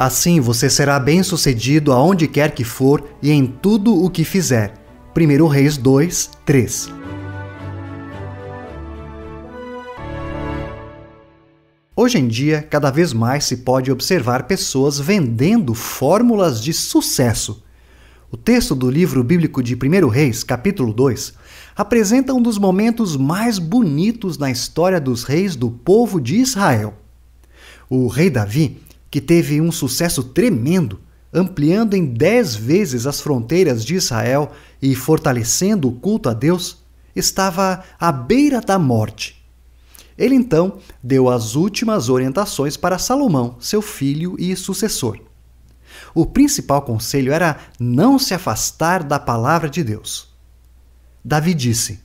Assim você será bem-sucedido aonde quer que for e em tudo o que fizer. 1 Reis 2, 3. Hoje em dia, cada vez mais se pode observar pessoas vendendo fórmulas de sucesso. O texto do livro bíblico de 1 Reis, capítulo 2, apresenta um dos momentos mais bonitos na história dos reis do povo de Israel. O rei Davi que teve um sucesso tremendo, ampliando em dez vezes as fronteiras de Israel e fortalecendo o culto a Deus, estava à beira da morte. Ele então deu as últimas orientações para Salomão, seu filho e sucessor. O principal conselho era não se afastar da palavra de Deus. Davi disse: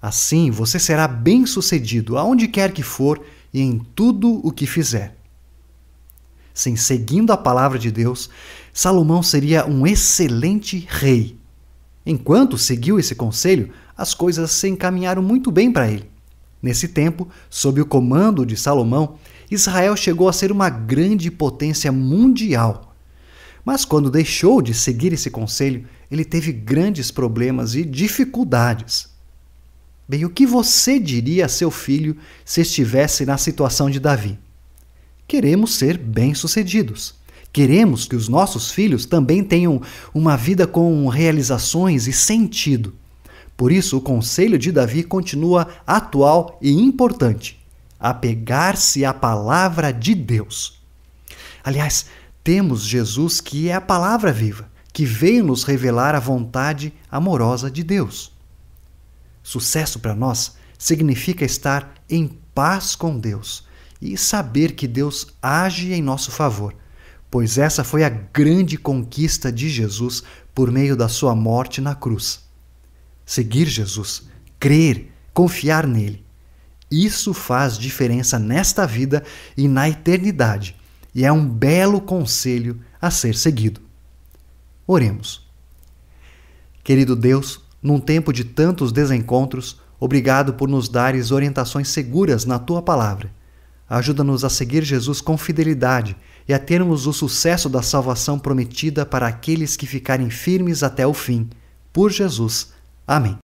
Assim você será bem-sucedido aonde quer que for e em tudo o que fizer. Sim, seguindo a palavra de Deus, Salomão seria um excelente rei. Enquanto seguiu esse conselho, as coisas se encaminharam muito bem para ele. Nesse tempo, sob o comando de Salomão, Israel chegou a ser uma grande potência mundial. Mas quando deixou de seguir esse conselho, ele teve grandes problemas e dificuldades. Bem, o que você diria a seu filho se estivesse na situação de Davi? Queremos ser bem-sucedidos. Queremos que os nossos filhos também tenham uma vida com realizações e sentido. Por isso, o conselho de Davi continua atual e importante: apegar-se à palavra de Deus. Aliás, temos Jesus que é a palavra viva, que veio nos revelar a vontade amorosa de Deus. Sucesso para nós significa estar em paz com Deus, e saber que Deus age em nosso favor, pois essa foi a grande conquista de Jesus por meio da sua morte na cruz. Seguir Jesus, crer, confiar nele. Isso faz diferença nesta vida e na eternidade, e é um belo conselho a ser seguido. Oremos. Querido Deus, num tempo de tantos desencontros, obrigado por nos dares orientações seguras na tua palavra Ajuda-nos a seguir Jesus com fidelidade e a termos o sucesso da salvação prometida para aqueles que ficarem firmes até o fim. Por Jesus. Amém.